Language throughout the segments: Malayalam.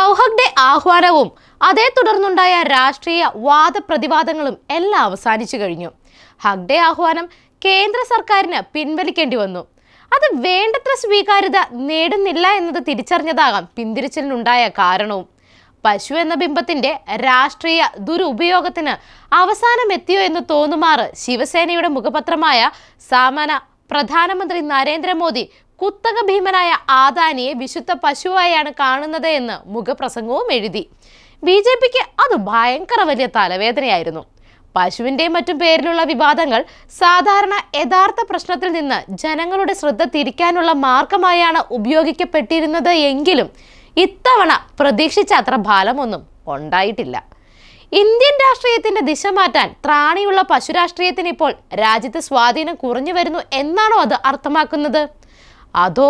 സൗഹഗ് ഡേ ആഹ്വാനവും അതേ തുടർന്നുണ്ടായ രാഷ്ട്രീയ വാദപ്രതിവാദങ്ങളും എല്ലാം അവസാനിച്ചു കഴിഞ്ഞു ഹഗ്ഡെ ഡേ ആഹ്വാനം കേന്ദ്ര സർക്കാരിന് പിൻവലിക്കേണ്ടി വന്നു അത് വേണ്ടത്ര സ്വീകാര്യത നേടുന്നില്ല എന്നത് തിരിച്ചറിഞ്ഞതാകാം പിന്തിരിച്ചലിനുണ്ടായ കാരണവും പശു എന്ന ബിംബത്തിന്റെ രാഷ്ട്രീയ ദുരുപയോഗത്തിന് എത്തിയോ എന്ന് തോന്നുമാറ് ശിവസേനയുടെ മുഖപത്രമായ സാമന പ്രധാനമന്ത്രി നരേന്ദ്രമോദി കുത്തക ഭീമനായ ആദാനിയെ വിശുദ്ധ പശുവായാണ് കാണുന്നത് എന്ന് മുഖപ്രസംഗവും എഴുതി ബി ജെ പിക്ക് അത് ഭയങ്കര വലിയ തലവേദനയായിരുന്നു പശുവിൻ്റെയും മറ്റും പേരിലുള്ള വിവാദങ്ങൾ സാധാരണ യഥാർത്ഥ പ്രശ്നത്തിൽ നിന്ന് ജനങ്ങളുടെ ശ്രദ്ധ തിരിക്കാനുള്ള മാർഗമായാണ് ഉപയോഗിക്കപ്പെട്ടിരുന്നത് എങ്കിലും ഇത്തവണ പ്രതീക്ഷിച്ച അത്ര ഫലമൊന്നും ഉണ്ടായിട്ടില്ല ഇന്ത്യൻ രാഷ്ട്രീയത്തിന്റെ ദിശ മാറ്റാൻ ത്രാണിയുള്ള രാഷ്ട്രീയത്തിന് ഇപ്പോൾ രാജ്യത്ത് സ്വാധീനം കുറഞ്ഞു വരുന്നു എന്നാണോ അത് അർത്ഥമാക്കുന്നത് അതോ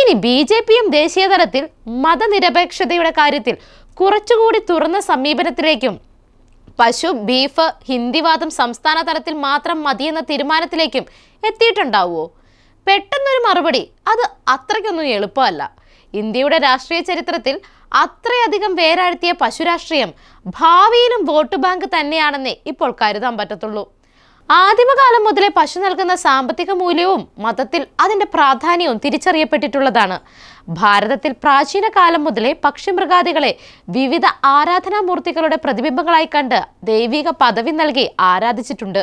ഇനി ബി ജെ പിയും ദേശീയതലത്തിൽ മതനിരപേക്ഷതയുടെ കാര്യത്തിൽ കുറച്ചുകൂടി തുറന്ന സമീപനത്തിലേക്കും പശു ബീഫ് ഹിന്ദിവാദം സംസ്ഥാന തലത്തിൽ മാത്രം മതിയെന്ന തീരുമാനത്തിലേക്കും എത്തിയിട്ടുണ്ടാവുമോ പെട്ടെന്നൊരു മറുപടി അത് അത്രയ്ക്കൊന്നും എളുപ്പമല്ല ഇന്ത്യയുടെ രാഷ്ട്രീയ ചരിത്രത്തിൽ അത്രയധികം വേരാഴ്ത്തിയ പശുരാഷ്ട്രീയം ഭാവിയിലും വോട്ട് ബാങ്ക് തന്നെയാണെന്നേ ഇപ്പോൾ കരുതാൻ പറ്റത്തുള്ളൂ ആദിമകാലം മുതലേ പശു നൽകുന്ന സാമ്പത്തിക മൂല്യവും മതത്തിൽ അതിന്റെ പ്രാധാന്യവും തിരിച്ചറിയപ്പെട്ടിട്ടുള്ളതാണ് ഭാരതത്തിൽ പ്രാചീന കാലം മുതലേ പക്ഷിമൃഗാദികളെ വിവിധ ആരാധനാമൂർത്തികളുടെ പ്രതിബിംബങ്ങളായി കണ്ട് ദൈവിക പദവി നൽകി ആരാധിച്ചിട്ടുണ്ട്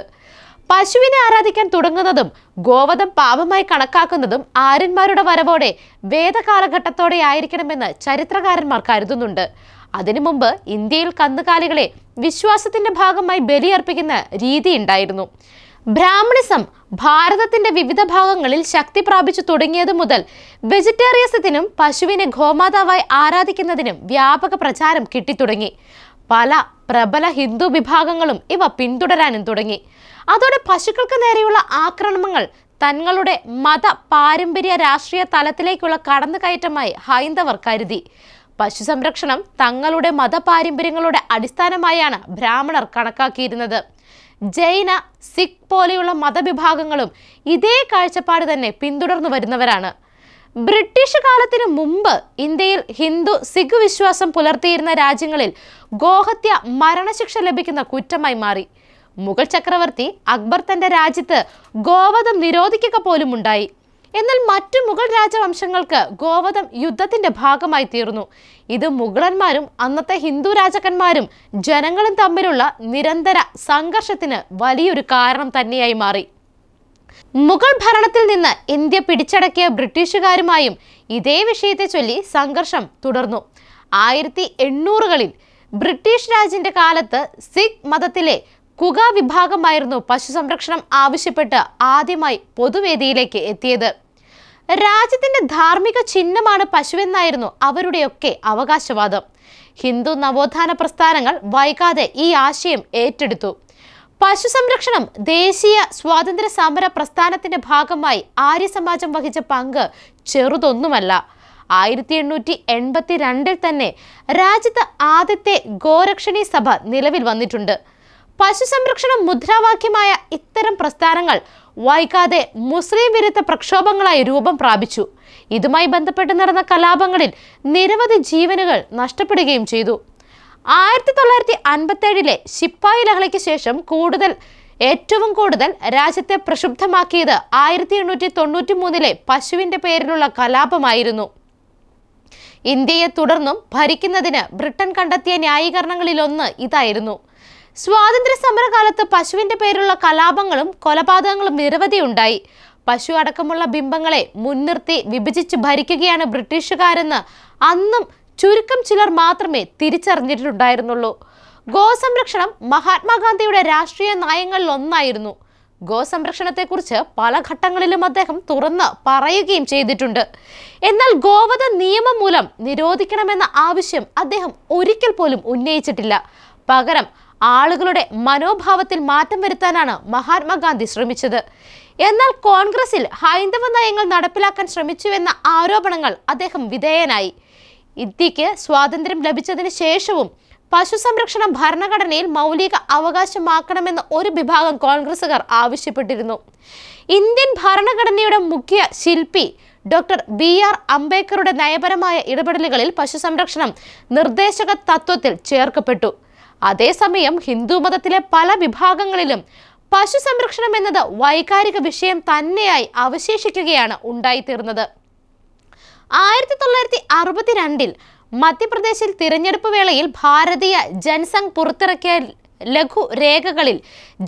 പശുവിനെ ആരാധിക്കാൻ തുടങ്ങുന്നതും ഗോവധം പാപമായി കണക്കാക്കുന്നതും ആര്യന്മാരുടെ വരവോടെ വേദകാലഘട്ടത്തോടെ ആയിരിക്കണമെന്ന് ചരിത്രകാരന്മാർ കരുതുന്നുണ്ട് അതിനു മുമ്പ് ഇന്ത്യയിൽ കന്നുകാലികളെ വിശ്വാസത്തിന്റെ ഭാഗമായി ബലിയർപ്പിക്കുന്ന രീതി ഉണ്ടായിരുന്നു ബ്രാഹ്മണിസം ഭാരതത്തിന്റെ വിവിധ ഭാഗങ്ങളിൽ ശക്തി പ്രാപിച്ചു തുടങ്ങിയത് മുതൽ വെജിറ്റേറിയസത്തിനും പശുവിനെ ഗോമാതാവായി ആരാധിക്കുന്നതിനും വ്യാപക പ്രചാരം കിട്ടിത്തുടങ്ങി പല പ്രബല ഹിന്ദു വിഭാഗങ്ങളും ഇവ പിന്തുടരാനും തുടങ്ങി അതോടെ പശുക്കൾക്ക് നേരെയുള്ള ആക്രമണങ്ങൾ തങ്ങളുടെ മത പാരമ്പര്യ രാഷ്ട്രീയ തലത്തിലേക്കുള്ള കടന്നുകയറ്റമായി ഹൈന്ദവർ കരുതി സംരക്ഷണം തങ്ങളുടെ മതപാരമ്പര്യങ്ങളുടെ അടിസ്ഥാനമായാണ് ബ്രാഹ്മണർ കണക്കാക്കിയിരുന്നത് ജൈന സിഖ് പോലെയുള്ള മതവിഭാഗങ്ങളും ഇതേ കാഴ്ചപ്പാട് തന്നെ പിന്തുടർന്നു വരുന്നവരാണ് ബ്രിട്ടീഷ് കാലത്തിന് മുമ്പ് ഇന്ത്യയിൽ ഹിന്ദു സിഖ് വിശ്വാസം പുലർത്തിയിരുന്ന രാജ്യങ്ങളിൽ ഗോഹത്യ മരണശിക്ഷ ലഭിക്കുന്ന കുറ്റമായി മാറി മുഗൾ ചക്രവർത്തി അക്ബർ തന്റെ രാജ്യത്ത് ഗോവധം നിരോധിക്കുക പോലും ഉണ്ടായി എന്നാൽ മറ്റു മുഗൾ രാജവംശങ്ങൾക്ക് ഗോവധം യുദ്ധത്തിന്റെ ഭാഗമായി തീർന്നു ഇത് മുഗളന്മാരും അന്നത്തെ ഹിന്ദു രാജാക്കന്മാരും ജനങ്ങളും തമ്മിലുള്ള നിരന്തര സംഘർഷത്തിന് വലിയൊരു കാരണം തന്നെയായി മാറി മുഗൾ ഭരണത്തിൽ നിന്ന് ഇന്ത്യ പിടിച്ചടക്കിയ ബ്രിട്ടീഷുകാരുമായും ഇതേ വിഷയത്തെ ചൊല്ലി സംഘർഷം തുടർന്നു ആയിരത്തി എണ്ണൂറുകളിൽ ബ്രിട്ടീഷ് രാജിന്റെ കാലത്ത് സിഖ് മതത്തിലെ കുക വിഭാഗമായിരുന്നു പശു സംരക്ഷണം ആവശ്യപ്പെട്ട് ആദ്യമായി പൊതുവേദിയിലേക്ക് എത്തിയത് രാജ്യത്തിന്റെ ധാർമ്മിക ചിഹ്നമാണ് പശുവെന്നായിരുന്നു അവരുടെയൊക്കെ അവകാശവാദം ഹിന്ദു നവോത്ഥാന പ്രസ്ഥാനങ്ങൾ വൈകാതെ ഈ ആശയം ഏറ്റെടുത്തു പശു സംരക്ഷണം ദേശീയ സ്വാതന്ത്ര്യ സമര പ്രസ്ഥാനത്തിന്റെ ഭാഗമായി ആര്യ സമാജം വഹിച്ച പങ്ക് ചെറുതൊന്നുമല്ല ആയിരത്തി എണ്ണൂറ്റി എൺപത്തി രണ്ടിൽ തന്നെ രാജ്യത്ത് ആദ്യത്തെ ഗോരക്ഷണി സഭ നിലവിൽ വന്നിട്ടുണ്ട് പശു സംരക്ഷണം മുദ്രാവാക്യമായ ഇത്തരം പ്രസ്ഥാനങ്ങൾ വായിക്കാതെ മുസ്ലിം വിരുദ്ധ പ്രക്ഷോഭങ്ങളായി രൂപം പ്രാപിച്ചു ഇതുമായി ബന്ധപ്പെട്ട് നടന്ന കലാപങ്ങളിൽ നിരവധി ജീവനുകൾ നഷ്ടപ്പെടുകയും ചെയ്തു ആയിരത്തി തൊള്ളായിരത്തി അൻപത്തേഴിലെ ശിപ്പായി ലഹളയ്ക്ക് ശേഷം കൂടുതൽ ഏറ്റവും കൂടുതൽ രാജ്യത്തെ പ്രക്ഷുബ്ധമാക്കിയത് ആയിരത്തി എണ്ണൂറ്റി തൊണ്ണൂറ്റി മൂന്നിലെ പശുവിൻ്റെ പേരിലുള്ള കലാപമായിരുന്നു ഇന്ത്യയെ തുടർന്നും ഭരിക്കുന്നതിന് ബ്രിട്ടൻ കണ്ടെത്തിയ ന്യായീകരണങ്ങളിലൊന്ന് ഇതായിരുന്നു സ്വാതന്ത്ര്യ സമരകാലത്ത് പശുവിന്റെ പേരുള്ള കലാപങ്ങളും കൊലപാതകങ്ങളും നിരവധി ഉണ്ടായി പശു അടക്കമുള്ള ബിംബങ്ങളെ മുൻനിർത്തി വിഭജിച്ച് ഭരിക്കുകയാണ് ബ്രിട്ടീഷുകാരെന്ന് അന്നും ചുരുക്കം ചിലർ മാത്രമേ തിരിച്ചറിഞ്ഞിട്ടുണ്ടായിരുന്നുള്ളൂ ഗോസംരക്ഷണം മഹാത്മാഗാന്ധിയുടെ രാഷ്ട്രീയ നയങ്ങളിൽ ഒന്നായിരുന്നു ഗോസംരക്ഷണത്തെക്കുറിച്ച് പല ഘട്ടങ്ങളിലും അദ്ദേഹം തുറന്ന് പറയുകയും ചെയ്തിട്ടുണ്ട് എന്നാൽ ഗോവധ നിയമം മൂലം നിരോധിക്കണമെന്ന ആവശ്യം അദ്ദേഹം ഒരിക്കൽ പോലും ഉന്നയിച്ചിട്ടില്ല പകരം ആളുകളുടെ മനോഭാവത്തിൽ മാറ്റം വരുത്താനാണ് മഹാത്മാഗാന്ധി ശ്രമിച്ചത് എന്നാൽ കോൺഗ്രസിൽ ഹൈന്ദവ നയങ്ങൾ നടപ്പിലാക്കാൻ ശ്രമിച്ചുവെന്ന ആരോപണങ്ങൾ അദ്ദേഹം വിധേയനായി ഇന്ത്യക്ക് സ്വാതന്ത്ര്യം ലഭിച്ചതിന് ശേഷവും പശു സംരക്ഷണം ഭരണഘടനയിൽ മൗലിക അവകാശമാക്കണമെന്ന് ഒരു വിഭാഗം കോൺഗ്രസുകാർ ആവശ്യപ്പെട്ടിരുന്നു ഇന്ത്യൻ ഭരണഘടനയുടെ മുഖ്യ ശില്പി ഡോക്ടർ ബി ആർ അംബേദ്കറുടെ നയപരമായ ഇടപെടലുകളിൽ പശു സംരക്ഷണം നിർദ്ദേശക തത്വത്തിൽ ചേർക്കപ്പെട്ടു അതേസമയം ഹിന്ദു മതത്തിലെ പല വിഭാഗങ്ങളിലും പശു സംരക്ഷണം എന്നത് വൈകാരിക വിഷയം തന്നെയായി അവശേഷിക്കുകയാണ് ഉണ്ടായിത്തീർന്നത് ആയിരത്തി തൊള്ളായിരത്തി അറുപത്തിരണ്ടിൽ മധ്യപ്രദേശിൽ തിരഞ്ഞെടുപ്പ് വേളയിൽ ഭാരതീയ ജനസംഘ് പുറത്തിറക്കിയ ലഘു രേഖകളിൽ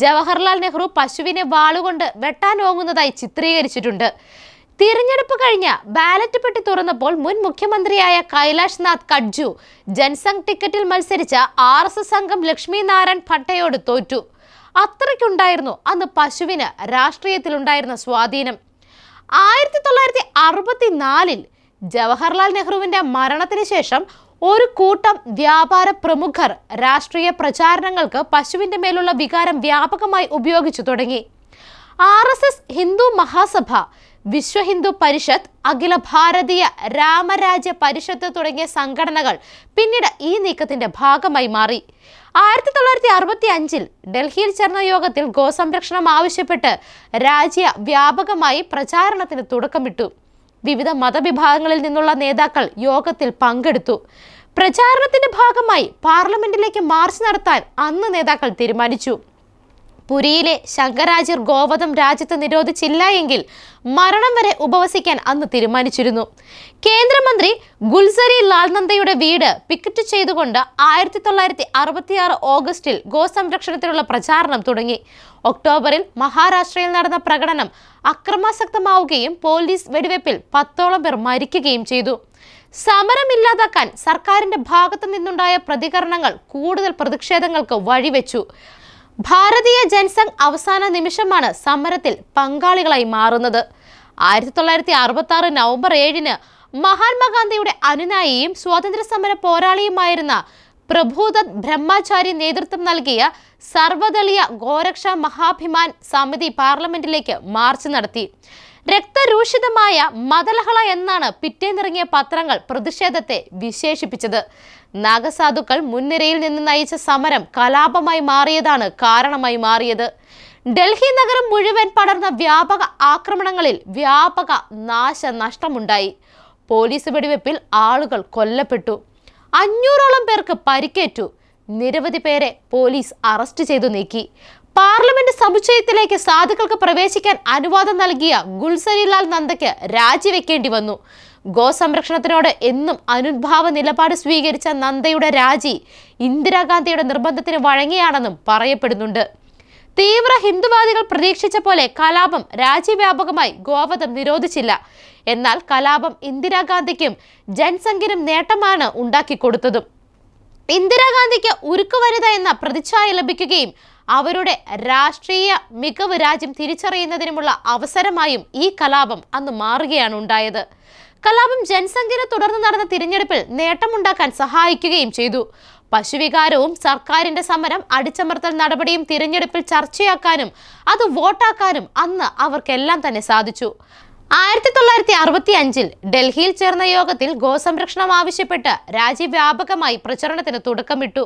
ജവഹർലാൽ നെഹ്റു പശുവിനെ വാളുകൊണ്ട് വെട്ടാനോങ്ങുന്നതായി ചിത്രീകരിച്ചിട്ടുണ്ട് തിരഞ്ഞെടുപ്പ് കഴിഞ്ഞ ബാലറ്റ് പെട്ടി തുറന്നപ്പോൾ മുൻ മുഖ്യമന്ത്രിയായ കൈലാഷ് നാഥ് കഡ്ജു ജൻസംഗ് ടിക്കറ്റിൽ മത്സരിച്ച ആർ എസ് എസ് അംഗം ലക്ഷ്മിനാരായൺ ഭട്ടയോട് തോറ്റു അത്രയ്ക്കുണ്ടായിരുന്നു അന്ന് പശുവിന് രാഷ്ട്രീയത്തിലുണ്ടായിരുന്ന സ്വാധീനം ആയിരത്തി തൊള്ളായിരത്തി അറുപത്തി നാലിൽ ജവഹർലാൽ നെഹ്റുവിന്റെ മരണത്തിന് ശേഷം ഒരു കൂട്ടം വ്യാപാര പ്രമുഖർ രാഷ്ട്രീയ പ്രചാരണങ്ങൾക്ക് പശുവിന്റെ മേലുള്ള വികാരം വ്യാപകമായി ഉപയോഗിച്ചു തുടങ്ങി R S S Hindu Mahasabha Vishwa Hindu Parishad Akhil Bharatiya Ramrajya പരിഷത്ത് തുടങ്ങിയ സംഘടനകൾ പിന്നീട് ഈ നീക്കത്തിന്റെ ഭാഗമായി മാറി ആയിരത്തി തൊള്ളായിരത്തി അറുപത്തി അഞ്ചിൽ ഡൽഹിയിൽ ചേർന്ന യോഗത്തിൽ ഗോസംരക്ഷണം ആവശ്യപ്പെട്ട് രാജ്യ വ്യാപകമായി പ്രചാരണത്തിന് തുടക്കമിട്ടു വിവിധ മതവിഭാഗങ്ങളിൽ നിന്നുള്ള നേതാക്കൾ യോഗത്തിൽ പങ്കെടുത്തു പ്രചാരണത്തിന്റെ ഭാഗമായി പാർലമെന്റിലേക്ക് മാർച്ച് നടത്താൻ അന്ന് നേതാക്കൾ തീരുമാനിച്ചു പുരിയിലെ ശങ്കരാചിർ ഗോവധം രാജ്യത്ത് നിരോധിച്ചില്ല എങ്കിൽ മരണം വരെ ഉപവസിക്കാൻ അന്ന് തീരുമാനിച്ചിരുന്നു കേന്ദ്രമന്ത്രി ഗുൽസരി ലാൽനന്ദയുടെ വീട് പിക്കറ്റ് ചെയ്തുകൊണ്ട് ആയിരത്തി തൊള്ളായിരത്തി ആറ് ഓഗസ്റ്റിൽ ഗോസംരക്ഷണത്തിനുള്ള പ്രചാരണം തുടങ്ങി ഒക്ടോബറിൽ മഹാരാഷ്ട്രയിൽ നടന്ന പ്രകടനം അക്രമാസക്തമാവുകയും പോലീസ് വെടിവെപ്പിൽ പത്തോളം പേർ മരിക്കുകയും ചെയ്തു സമരമില്ലാതാക്കാൻ സർക്കാരിന്റെ ഭാഗത്തു നിന്നുണ്ടായ പ്രതികരണങ്ങൾ കൂടുതൽ പ്രതിഷേധങ്ങൾക്ക് വഴിവെച്ചു ഭാരതീയ ജനസംഘ് അവസാന നിമിഷമാണ് സമരത്തിൽ പങ്കാളികളായി മാറുന്നത് ആയിരത്തി തൊള്ളായിരത്തി അറുപത്തി ആറ് നവംബർ ഏഴിന് മഹാത്മാഗാന്ധിയുടെ അനുനായിയും സ്വാതന്ത്ര്യ സമര പോരാളിയുമായിരുന്ന പ്രഭൂദത്ത് ബ്രഹ്മചാരി നേതൃത്വം നൽകിയ സർവദളീയ ഗോരക്ഷ മഹാഭിമാൻ സമിതി പാർലമെന്റിലേക്ക് മാർച്ച് നടത്തി രക്തരൂഷിതമായ മതലഹള എന്നാണ് പിറ്റേന്നിറങ്ങിയ പത്രങ്ങൾ പ്രതിഷേധത്തെ വിശേഷിപ്പിച്ചത് നാഗസാധുക്കൾ മുൻനിരയിൽ നിന്ന് നയിച്ച സമരം കലാപമായി മാറിയതാണ് കാരണമായി മാറിയത് ഡൽഹി നഗരം മുഴുവൻ പടർന്ന വ്യാപക ആക്രമണങ്ങളിൽ വ്യാപക നാശനഷ്ടമുണ്ടായി പോലീസ് വെടിവെപ്പിൽ ആളുകൾ കൊല്ലപ്പെട്ടു അഞ്ഞൂറോളം പേർക്ക് പരിക്കേറ്റു നിരവധി പേരെ പോലീസ് അറസ്റ്റ് ചെയ്തു നീക്കി പാർലമെന്റ് സമുച്ചയത്തിലേക്ക് സാധുക്കൾക്ക് പ്രവേശിക്കാൻ അനുവാദം നൽകിയ ഗുൽസരിലാൽ നന്ദയ്ക്ക് രാജിവെക്കേണ്ടി വന്നു ഗോസംരക്ഷണത്തിനോട് എന്നും അനുഭാവ നിലപാട് സ്വീകരിച്ച നന്ദയുടെ രാജി ഇന്ദിരാഗാന്ധിയുടെ നിർബന്ധത്തിന് വഴങ്ങിയാണെന്നും പറയപ്പെടുന്നുണ്ട് തീവ്ര ഹിന്ദുവാദികൾ പ്രതീക്ഷിച്ച പോലെ കലാപം രാജ്യവ്യാപകമായി ഗോവധം നിരോധിച്ചില്ല എന്നാൽ കലാപം ഇന്ദിരാഗാന്ധിക്കും ജനസംഖ്യനും നേട്ടമാണ് ഉണ്ടാക്കിക്കൊടുത്തതും ഇന്ദിരാഗാന്ധിക്ക് ഉരുക്കുവനിത എന്ന പ്രതിച്ഛായ ലഭിക്കുകയും അവരുടെ രാഷ്ട്രീയ മികവ് രാജ്യം തിരിച്ചറിയുന്നതിനുമുള്ള അവസരമായും ഈ കലാപം അന്ന് മാറുകയാണ് ഉണ്ടായത് കലാപം ജനസംഖ്യയെ തുടർന്ന് നടന്ന തിരഞ്ഞെടുപ്പിൽ നേട്ടമുണ്ടാക്കാൻ സഹായിക്കുകയും ചെയ്തു പശുവികാരവും സർക്കാരിന്റെ സമരം അടിച്ചമർത്തൽ നടപടിയും തിരഞ്ഞെടുപ്പിൽ ചർച്ചയാക്കാനും അത് വോട്ടാക്കാനും അന്ന് അവർക്കെല്ലാം തന്നെ സാധിച്ചു ആയിരത്തി തൊള്ളായിരത്തി അറുപത്തി അഞ്ചിൽ ഡൽഹിയിൽ ചേർന്ന യോഗത്തിൽ ഗോസംരക്ഷണം ആവശ്യപ്പെട്ട് രാജ്യവ്യാപകമായി പ്രചരണത്തിന് തുടക്കമിട്ടു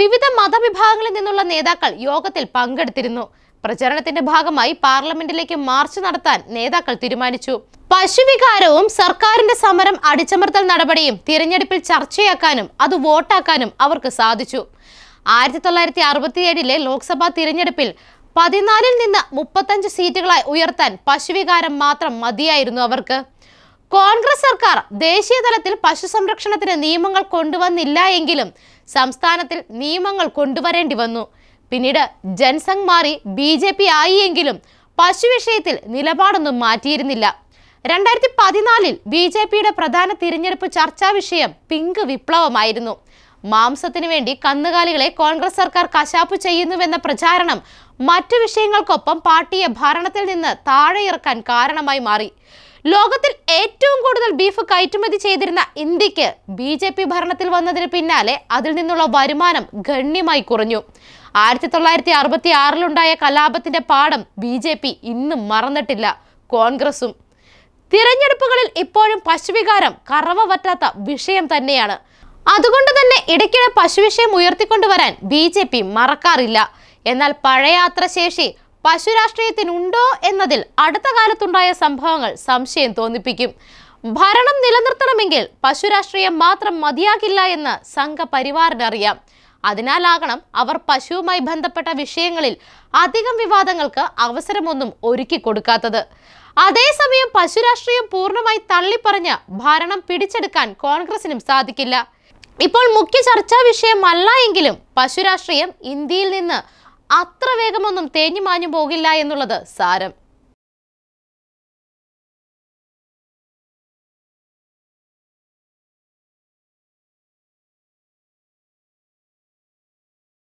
വിവിധ മതവിഭാഗങ്ങളിൽ നിന്നുള്ള നേതാക്കൾ യോഗത്തിൽ പങ്കെടുത്തിരുന്നു പ്രചരണത്തിന്റെ ഭാഗമായി പാർലമെന്റിലേക്ക് മാർച്ച് നടത്താൻ നേതാക്കൾ തീരുമാനിച്ചു പശുവികാരവും സർക്കാരിന്റെ സമരം അടിച്ചമർത്തൽ നടപടിയും തിരഞ്ഞെടുപ്പിൽ ചർച്ചയാക്കാനും അത് വോട്ടാക്കാനും അവർക്ക് സാധിച്ചു ആയിരത്തി തൊള്ളായിരത്തി അറുപത്തിയേഴിലെ ലോക്സഭാ തിരഞ്ഞെടുപ്പിൽ പതിനാലിൽ നിന്ന് മുപ്പത്തഞ്ച് സീറ്റുകളായി ഉയർത്താൻ പശുവികാരം മാത്രം മതിയായിരുന്നു അവർക്ക് കോൺഗ്രസ് സർക്കാർ ദേശീയ തലത്തിൽ പശു സംരക്ഷണത്തിന് നിയമങ്ങൾ കൊണ്ടുവന്നില്ല എങ്കിലും സംസ്ഥാനത്തിൽ നിയമങ്ങൾ കൊണ്ടുവരേണ്ടി വന്നു പിന്നീട് ജൻസംഗ് മാറി ബി ജെ പി ആയി എങ്കിലും പശു വിഷയത്തിൽ നിലപാടൊന്നും മാറ്റിയിരുന്നില്ല രണ്ടായിരത്തി പതിനാലിൽ ബി ജെ പിയുടെ പ്രധാന തിരഞ്ഞെടുപ്പ് ചർച്ചാ വിഷയം പിങ്ക് വിപ്ലവമായിരുന്നു മാംസത്തിനു വേണ്ടി കന്നുകാലികളെ കോൺഗ്രസ് സർക്കാർ കശാപ്പ് ചെയ്യുന്നുവെന്ന പ്രചാരണം മറ്റു വിഷയങ്ങൾക്കൊപ്പം പാർട്ടിയെ ഭരണത്തിൽ നിന്ന് താഴെയിറക്കാൻ കാരണമായി മാറി ലോകത്തിൽ ഏറ്റവും കൂടുതൽ ബീഫ് കയറ്റുമതി ചെയ്തിരുന്ന ഇന്ത്യക്ക് ബി ഭരണത്തിൽ വന്നതിന് പിന്നാലെ അതിൽ നിന്നുള്ള വരുമാനം ഗണ്യമായി കുറഞ്ഞു ആയിരത്തി തൊള്ളായിരത്തി അറുപത്തി ആറിലുണ്ടായ കലാപത്തിന്റെ പാഠം ബി ജെ പി ഇന്നും മറന്നിട്ടില്ല കോൺഗ്രസും തിരഞ്ഞെടുപ്പുകളിൽ ഇപ്പോഴും പശുവികാരം കറവ പറ്റാത്ത വിഷയം തന്നെയാണ് അതുകൊണ്ട് തന്നെ ഇടയ്ക്കിടെ പശുവിഷയം ഉയർത്തിക്കൊണ്ടുവരാൻ ബി ജെ പി മറക്കാറില്ല എന്നാൽ പഴയ അത്രശേഷി പശു രാഷ്ട്രീയത്തിനുണ്ടോ എന്നതിൽ അടുത്ത കാലത്തുണ്ടായ സംഭവങ്ങൾ സംശയം തോന്നിപ്പിക്കും ഭരണം നിലനിർത്തണമെങ്കിൽ പശു രാഷ്ട്രീയം മാത്രം മതിയാകില്ല എന്ന് സംഘപരിവാറിനറിയാം അതിനാലാകണം അവർ പശുവുമായി ബന്ധപ്പെട്ട വിഷയങ്ങളിൽ അധികം വിവാദങ്ങൾക്ക് അവസരമൊന്നും ഒരുക്കി കൊടുക്കാത്തത് അതേസമയം പശുരാഷ്ട്രീയം പൂർണ്ണമായി തള്ളിപ്പറഞ്ഞ് ഭരണം പിടിച്ചെടുക്കാൻ കോൺഗ്രസിനും സാധിക്കില്ല ഇപ്പോൾ മുഖ്യ ചർച്ചാ വിഷയമല്ല എങ്കിലും പശുരാഷ്ട്രീയം ഇന്ത്യയിൽ നിന്ന് അത്ര വേഗമൊന്നും തേഞ്ഞു മാഞ്ഞു പോകില്ല എന്നുള്ളത് സാരം